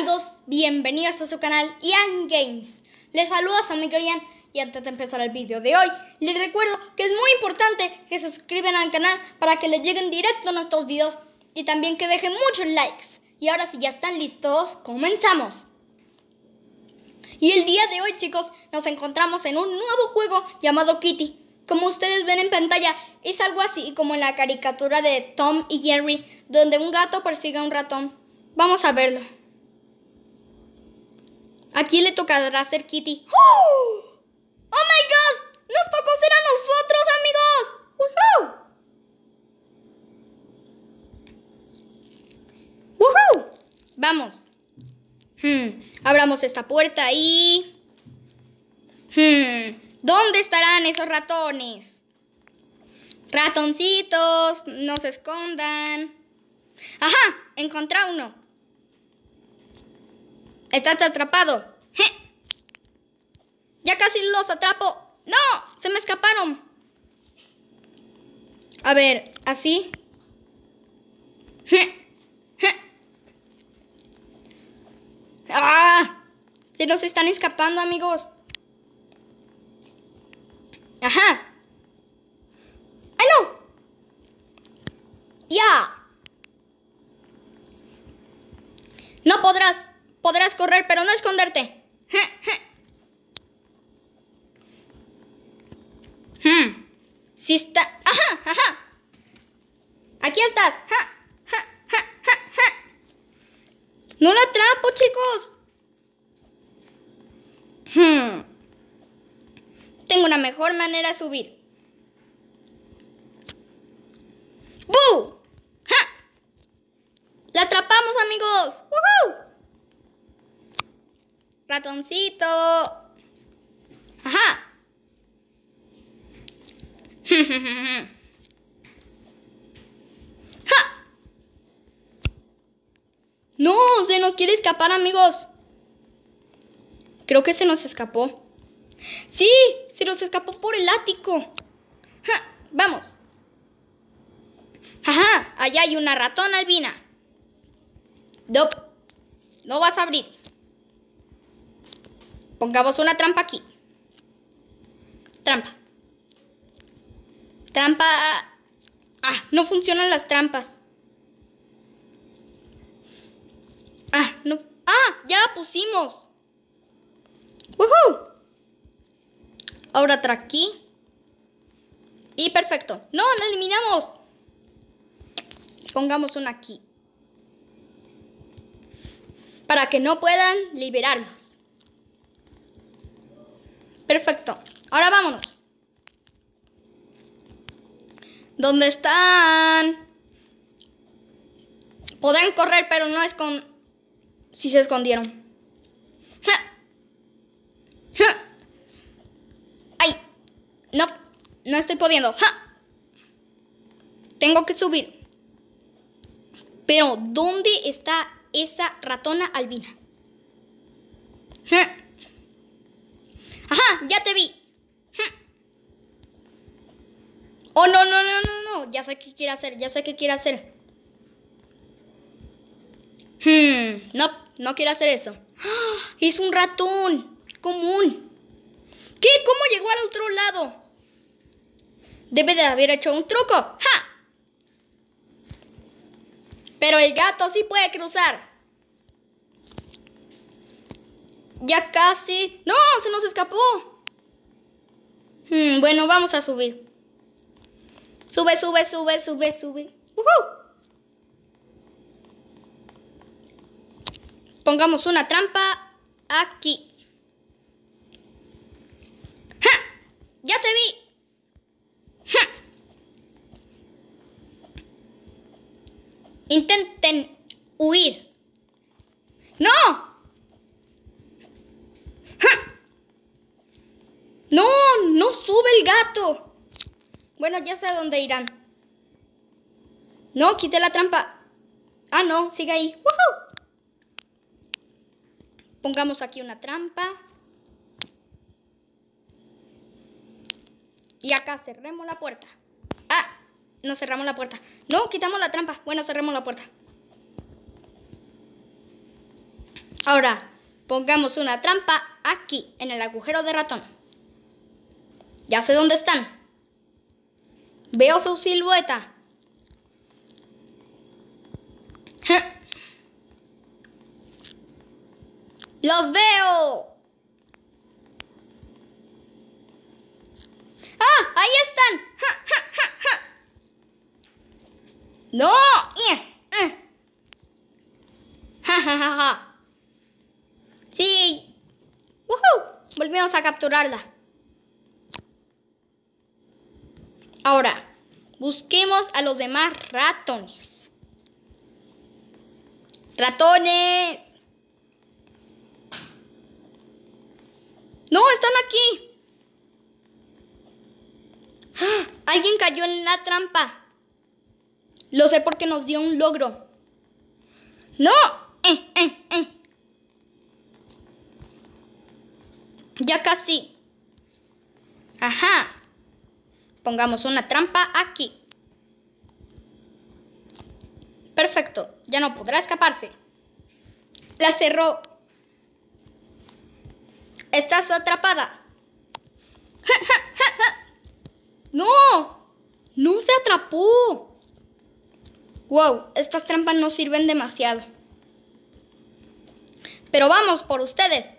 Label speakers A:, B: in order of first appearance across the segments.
A: amigos, bienvenidos a su canal Ian Games. Les saluda su amigo Ian y antes de empezar el video de hoy, les recuerdo que es muy importante que se suscriban al canal para que les lleguen directo nuestros videos y también que dejen muchos likes. Y ahora si ya están listos, comenzamos. Y el día de hoy chicos, nos encontramos en un nuevo juego llamado Kitty. Como ustedes ven en pantalla, es algo así como en la caricatura de Tom y Jerry, donde un gato persigue a un ratón. Vamos a verlo. Aquí le tocará ser Kitty? ¡Oh! ¡Oh my god! ¡Nos tocó ser a nosotros, amigos! ¡Woohoo! ¡Woohoo! Vamos. Hmm. Abramos esta puerta ahí. Hmm. ¿Dónde estarán esos ratones? Ratoncitos, no se escondan. Ajá, Encontré uno. ¡Estás atrapado! ¡Ya casi los atrapo! ¡No! ¡Se me escaparon! A ver, así. ¡Ah! Se nos están escapando, amigos. ¡Ajá! ¡Ay, ah, no! ¡Ya! No podrás. Podrás correr, pero no esconderte. Hmm. Si está... ¡Ajá! ¡Aquí estás! ¡Ja! ¡Ja! ¡Ja! ¡Ja! ¡No la atrapo, chicos! Hmm. Tengo una mejor manera de subir. ¡Bu! ¡Ja! ¡La atrapamos, amigos! ratoncito. Ajá. ¡Ja! No, se nos quiere escapar, amigos. Creo que se nos escapó. Sí, se nos escapó por el ático. ¡Ja! Vamos. Ajá, allá hay una ratona albina. No, no vas a abrir. Pongamos una trampa aquí. Trampa. Trampa... Ah, no funcionan las trampas. Ah, no... Ah, ya la pusimos. ¡Woohoo! Ahora tra aquí. Y perfecto. No, la eliminamos. Pongamos una aquí. Para que no puedan liberarnos. Perfecto. Ahora vámonos. ¿Dónde están? Pueden correr, pero no es Si se escondieron. ¡Ay! No, no estoy pudiendo. Tengo que subir. Pero, ¿dónde está esa ratona albina? Ajá, ya te vi. Hmm. Oh, no, no, no, no, no. Ya sé qué quiere hacer, ya sé qué quiere hacer. Hmm, no, no quiere hacer eso. Es un ratón común. ¿Qué? ¿Cómo llegó al otro lado? Debe de haber hecho un truco. ¡Ja! Pero el gato sí puede cruzar. Ya casi. ¡No! Se nos escapó. Hmm, bueno, vamos a subir. Sube, sube, sube, sube, sube. Pongamos una trampa aquí. ¡Ja! ¡Ya te vi! ¡Ja! Intenten huir. gato! Bueno, ya sé dónde irán. No, quité la trampa. Ah, no, sigue ahí. Pongamos aquí una trampa. Y acá cerremos la puerta. Ah, no cerramos la puerta. No, quitamos la trampa. Bueno, cerremos la puerta. Ahora, pongamos una trampa aquí, en el agujero de ratón. Ya sé dónde están. Veo su silueta. ¡Los veo! ¡Ah! ¡Ahí están! ¡No! Eh, eh. ¡Ja, ja, ja, sí Volvemos a capturarla. Ahora, busquemos a los demás ratones. Ratones. No, están aquí. ¡Ah! Alguien cayó en la trampa. Lo sé porque nos dio un logro. No. Eh, eh, eh. Ya casi. Ajá pongamos una trampa aquí. Perfecto, ya no podrá escaparse. La cerró. Estás atrapada. ¡No! ¡No se atrapó! Wow, estas trampas no sirven demasiado. Pero vamos por ustedes.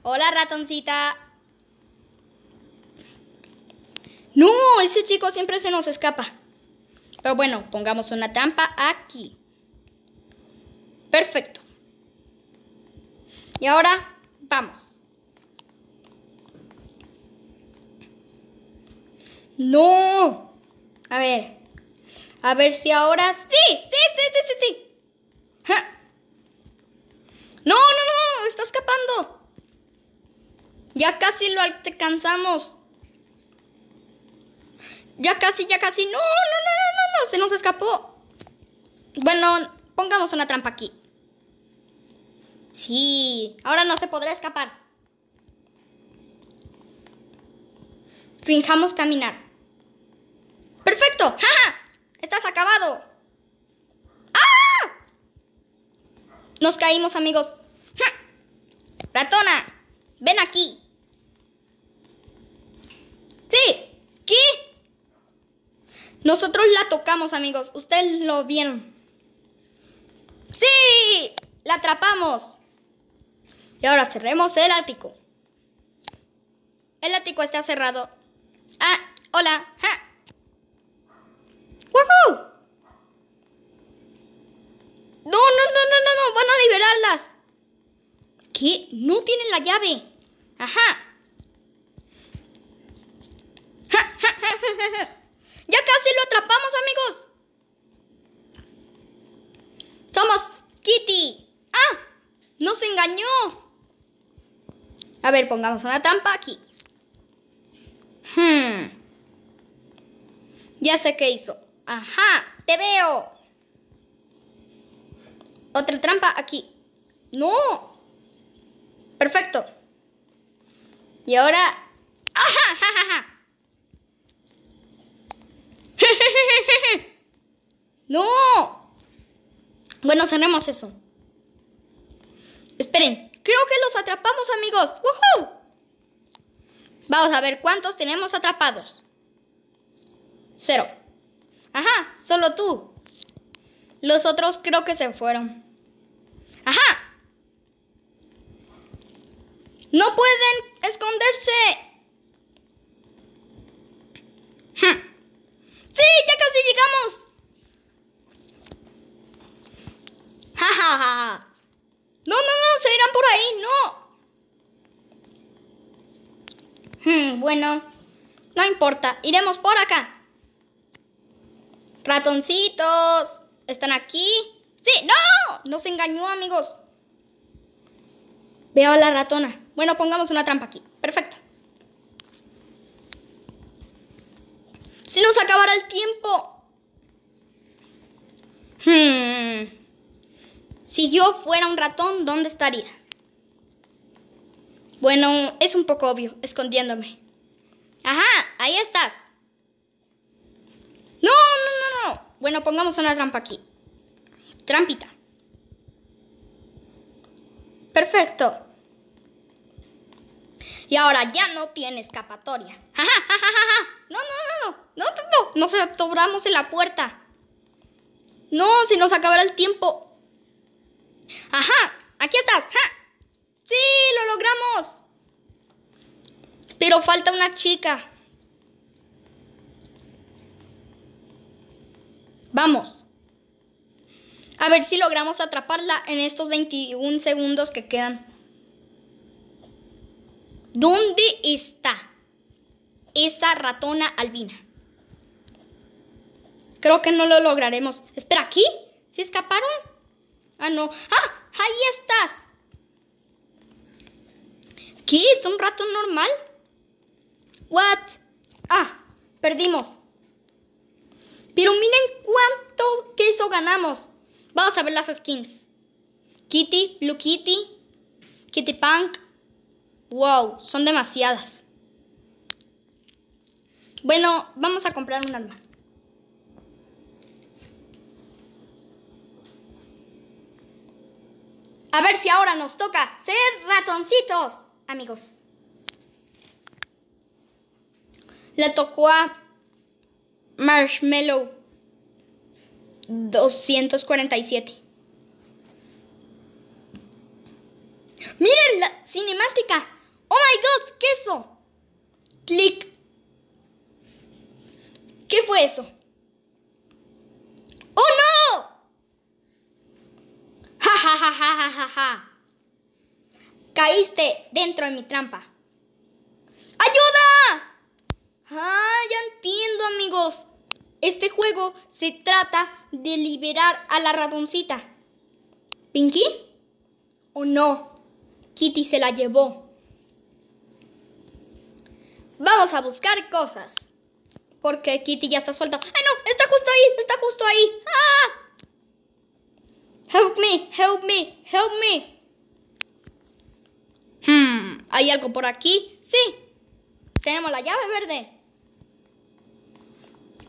A: Hola ratoncita. No, ese chico siempre se nos escapa. Pero bueno, pongamos una trampa aquí. Perfecto. Y ahora, vamos. No. A ver. A ver si ahora sí. Sí, sí, sí, sí, sí. No, no, no, no, está escapando. Ya casi lo alcanzamos. Ya casi, ya casi. No, no, no, no, no, no. se nos escapó. Bueno, pongamos una trampa aquí. Sí, ahora no se podrá escapar. Finjamos caminar. ¡Perfecto! ¡Ja, ja! ¡Estás acabado! ¡Ah! Nos caímos, amigos. ¡Ja! ¡Ratona! ¡Ven aquí! ¡Sí! ¿Qué? Nosotros la tocamos, amigos. Ustedes lo vieron. ¡Sí! ¡La atrapamos! Y ahora cerremos el ático. El ático está cerrado. ¡Ah! ¡Hola! ¡Ja! ¡Woohoo! ¡No, no, no, no, no! no! ¡Van a liberarlas! ¿Qué? ¡No tienen la llave! ¡Ajá! ¡Ja, ja, ja, ja, ja! ¡Ya casi lo atrapamos, amigos! ¡Somos Kitty! ¡Ah! ¡Nos engañó! A ver, pongamos una trampa aquí. Hmm. Ya sé qué hizo. ¡Ajá! ¡Te veo! Otra trampa aquí. ¡No! Perfecto. Y ahora... ¡Ajá! ¡Ja, ja, ja! ¡No! Bueno, cerremos eso. Esperen, creo que los atrapamos, amigos. Vamos a ver cuántos tenemos atrapados. Cero. Ajá, solo tú. Los otros creo que se fueron. ¡Ajá! ¡No pueden esconderse! Bueno, no importa, iremos por acá. Ratoncitos, ¿están aquí? Sí, no, nos engañó amigos. Veo a la ratona. Bueno, pongamos una trampa aquí. Perfecto. ¡Si nos acabara el tiempo. Hmm. Si yo fuera un ratón, ¿dónde estaría? Bueno, es un poco obvio, escondiéndome. Ajá, ahí estás. No, no, no, no. Bueno, pongamos una trampa aquí. Trampita. Perfecto. Y ahora ya no tiene escapatoria. ¡Ja, ja, ja, no, no, no, no, no, no, no, nos atoramos en la puerta. No, se nos acabará el tiempo. Ajá, aquí estás. ¡Ja! Sí, lo logramos. Pero falta una chica. Vamos. A ver si logramos atraparla en estos 21 segundos que quedan. ¿Dónde está esa ratona albina? Creo que no lo lograremos. Espera, ¿aquí? ¿Se escaparon? Ah, no. ¡Ah! ¡Ahí estás! ¿Qué? ¿Es un ratón normal? What? Ah, perdimos. Pero miren cuánto queso ganamos. Vamos a ver las skins. Kitty, Blue Kitty, Kitty Punk. Wow, son demasiadas. Bueno, vamos a comprar un arma. A ver si ahora nos toca ser ratoncitos, amigos. Le tocó a Marshmallow 247. ¡Miren la cinemática! ¡Oh my god! ¿Qué es eso? Clic. ¿Qué fue eso? ¡Oh no! ¡Ja, ja, ja, ja, ja, ja! Caíste dentro de mi trampa. Ah, ya entiendo amigos. Este juego se trata de liberar a la ratoncita. ¿Pinky? ¿O no? Kitty se la llevó. Vamos a buscar cosas. Porque Kitty ya está suelta. ¡Ay, ¡Ah, no! ¡Está justo ahí! ¡Está justo ahí! ¡Ah! Help me, help me, help me. Hmm, ¿hay algo por aquí? Sí. Tenemos la llave verde.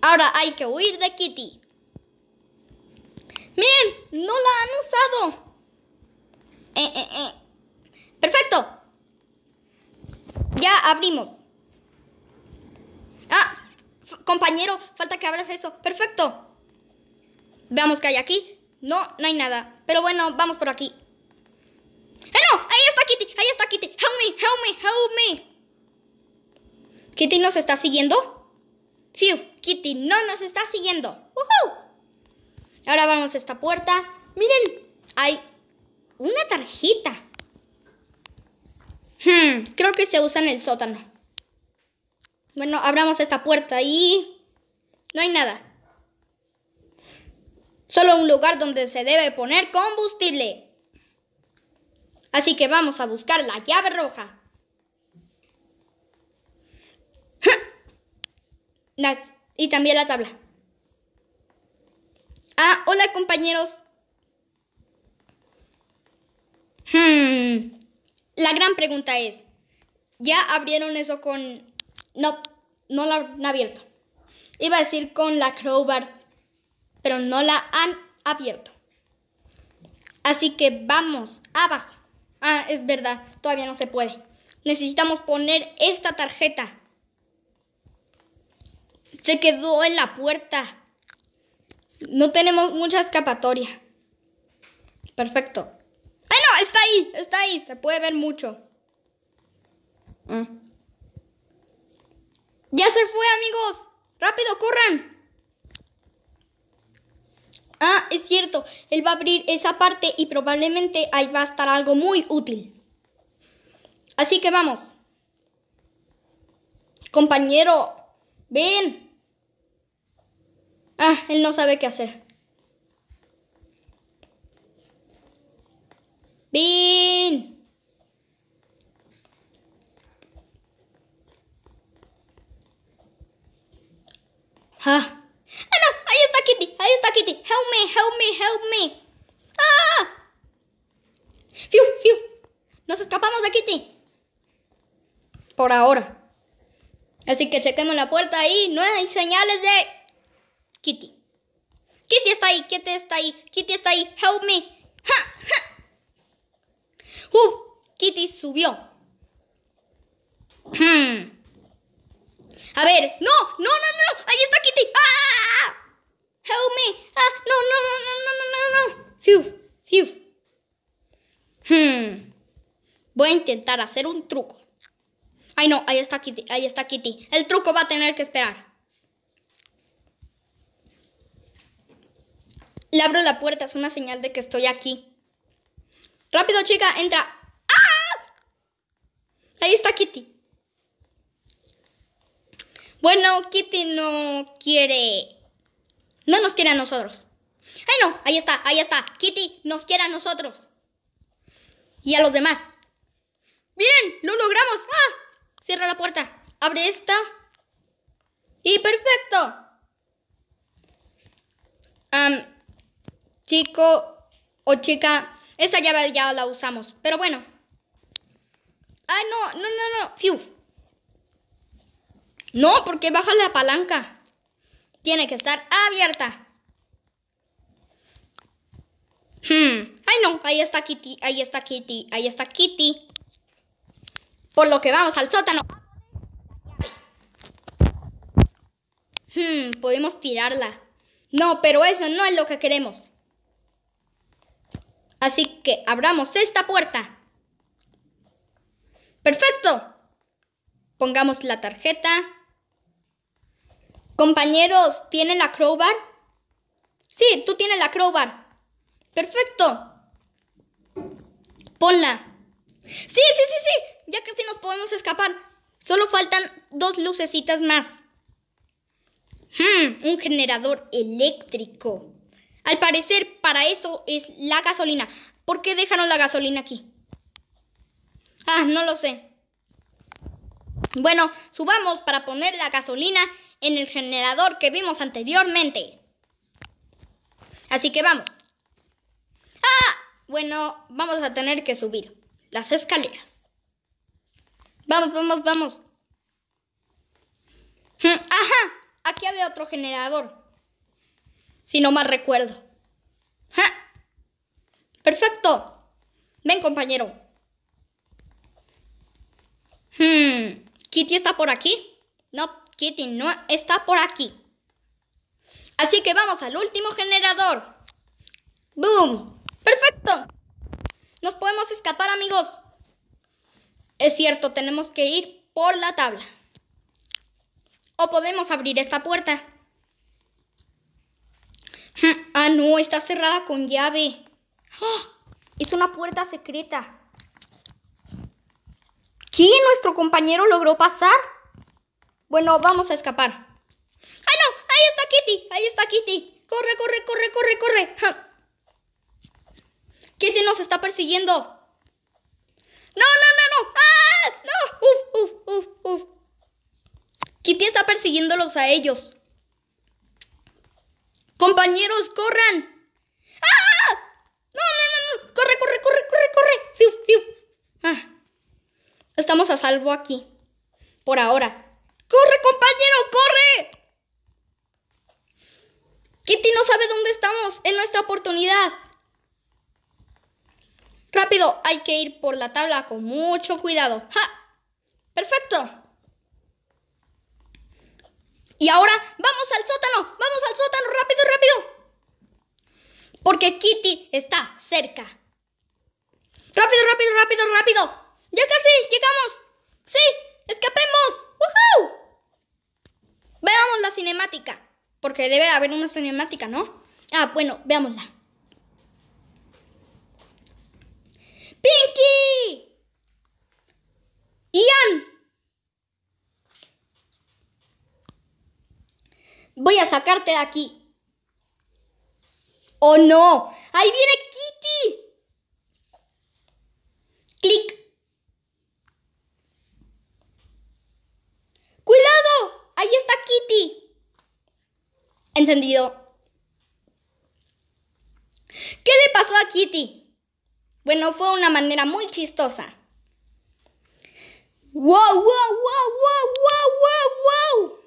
A: Ahora hay que huir de Kitty. Miren, no la han usado. Eh, eh, eh. Perfecto. Ya abrimos. Ah, compañero, falta que abras eso. Perfecto. Veamos qué hay aquí. No, no hay nada. Pero bueno, vamos por aquí. ¡Eh, no! Ahí está Kitty, ahí está Kitty. Help me, help me, help me. Kitty nos está siguiendo. ¡Phew! Kitty no nos está siguiendo. Ahora vamos a esta puerta. Miren, hay una tarjeta. Hmm, creo que se usa en el sótano. Bueno, abramos esta puerta y... No hay nada. Solo un lugar donde se debe poner combustible. Así que vamos a buscar la llave roja. y también la tabla. Ah, hola compañeros. Hmm, la gran pregunta es, ¿ya abrieron eso con... No, no la han abierto. Iba a decir con la crowbar, pero no la han abierto. Así que vamos abajo. Ah, es verdad, todavía no se puede. Necesitamos poner esta tarjeta. Se quedó en la puerta. No tenemos mucha escapatoria. Perfecto. ¡Ay, no! Está ahí, está ahí. Se puede ver mucho. Mm. Ya se fue, amigos. Rápido, corran. Ah, es cierto. Él va a abrir esa parte y probablemente ahí va a estar algo muy útil. Así que vamos. Compañero, ven. Ah, él no sabe qué hacer. Bin. Ah. ah. no, ahí está Kitty, ahí está Kitty. Help me, help me, help me. Ah. Fiu, fiu. Nos escapamos de Kitty. Por ahora. Así que chequemos la puerta ahí. No hay señales de Kitty. Kitty está ahí, Kitty está ahí, Kitty está ahí, help me. ¡Uf! Kitty subió. Hmm. A ver, no, no, no, no, ahí está Kitty. ¡Ah! Help me. Ah, no, no, no, no, no, no, no, no. Fiu, Hmm. Voy a intentar hacer un truco. Ay, no, ahí está Kitty, ahí está Kitty. El truco va a tener que esperar. Le abro la puerta, es una señal de que estoy aquí. Rápido, chica, entra. ¡Ah! Ahí está Kitty. Bueno, Kitty no quiere... No nos quiere a nosotros. ¡Ay, no! Ahí está, ahí está. Kitty nos quiere a nosotros. Y a los demás. ¡Bien! ¡Lo logramos! ¡Ah! Cierra la puerta. Abre esta. ¡Y perfecto! chico o chica. Esa llave ya la usamos. Pero bueno. Ay, no, no, no, no. Fiu. No, porque baja la palanca. Tiene que estar abierta. Hmm. Ay, no. Ahí está Kitty. Ahí está Kitty. Ahí está Kitty. Por lo que vamos al sótano. Hmm, podemos tirarla. No, pero eso no es lo que queremos. Así que abramos esta puerta. Perfecto. Pongamos la tarjeta. Compañeros, ¿tienen la crowbar? Sí, tú tienes la crowbar. Perfecto. Ponla. Sí, sí, sí, sí. Ya casi nos podemos escapar. Solo faltan dos lucecitas más. Hmm, un generador eléctrico. Al parecer, para eso es la gasolina. ¿Por qué dejaron la gasolina aquí? Ah, no lo sé. Bueno, subamos para poner la gasolina en el generador que vimos anteriormente. Así que vamos. Ah, bueno, vamos a tener que subir las escaleras. Vamos, vamos, vamos. Hmm, ajá, aquí había otro generador si no mal recuerdo. Perfecto. Ven, compañero. Hmm, ¿Kitty está por aquí? No, Kitty no está por aquí. Así que vamos al último generador. ¡Boom! ¡Perfecto! Nos podemos escapar, amigos. Es cierto, tenemos que ir por la tabla. O podemos abrir esta puerta ah, no, está cerrada con llave. ¡Ah! Es una puerta secreta. ¿Qué? ¿Nuestro compañero logró pasar? Bueno, vamos a escapar. Ah no! ¡Ahí está Kitty! ¡Ahí está Kitty! ¡Corre, corre, corre, corre, corre! corre ¡Kitty nos está persiguiendo! ¡No, no, no, no! ¡Ah! ¡No! ¡Uf, uf, uf, uf! Kitty está persiguiéndolos a ellos. Compañeros, corran. ¡Ah! No, no, no, no. Corre, corre, corre, corre, corre. Fiu, fiu. Ah. Estamos a salvo aquí. Por ahora. ¡Corre, compañero, corre! Kitty no sabe dónde estamos. Es nuestra oportunidad. Rápido, hay que ir por la tabla con mucho cuidado. ¡Ja! Perfecto. Y ahora, vamos al sótano, vamos al sótano, rápido, rápido. Porque Kitty está cerca. Rápido, rápido, rápido, rápido. Ya casi, llegamos. Sí, escapemos. ¡Woohoo! Veamos la cinemática. Porque debe haber una cinemática, ¿no? Ah, bueno, veámosla. ¡Pinky! Voy a sacarte de aquí. ¡Oh, no! ¡Ahí viene Kitty! ¡Clic! ¡Cuidado! ¡Ahí está Kitty! Encendido. ¿Qué le pasó a Kitty? Bueno, fue una manera muy chistosa. ¡Wow, wow, wow, wow, wow, wow, wow!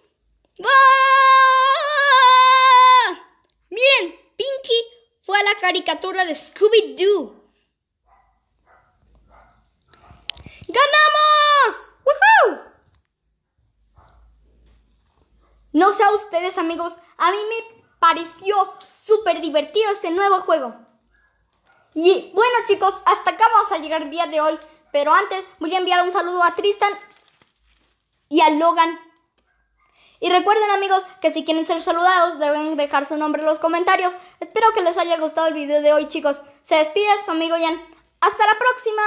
A: Miren, Pinky fue a la caricatura de Scooby-Doo. ¡Ganamos! ¡Woohoo! No sé a ustedes amigos, a mí me pareció súper divertido este nuevo juego. Y bueno chicos, hasta acá vamos a llegar el día de hoy. Pero antes voy a enviar un saludo a Tristan y a Logan y recuerden amigos que si quieren ser saludados deben dejar su nombre en los comentarios. Espero que les haya gustado el video de hoy chicos. Se despide su amigo Jan. Hasta la próxima.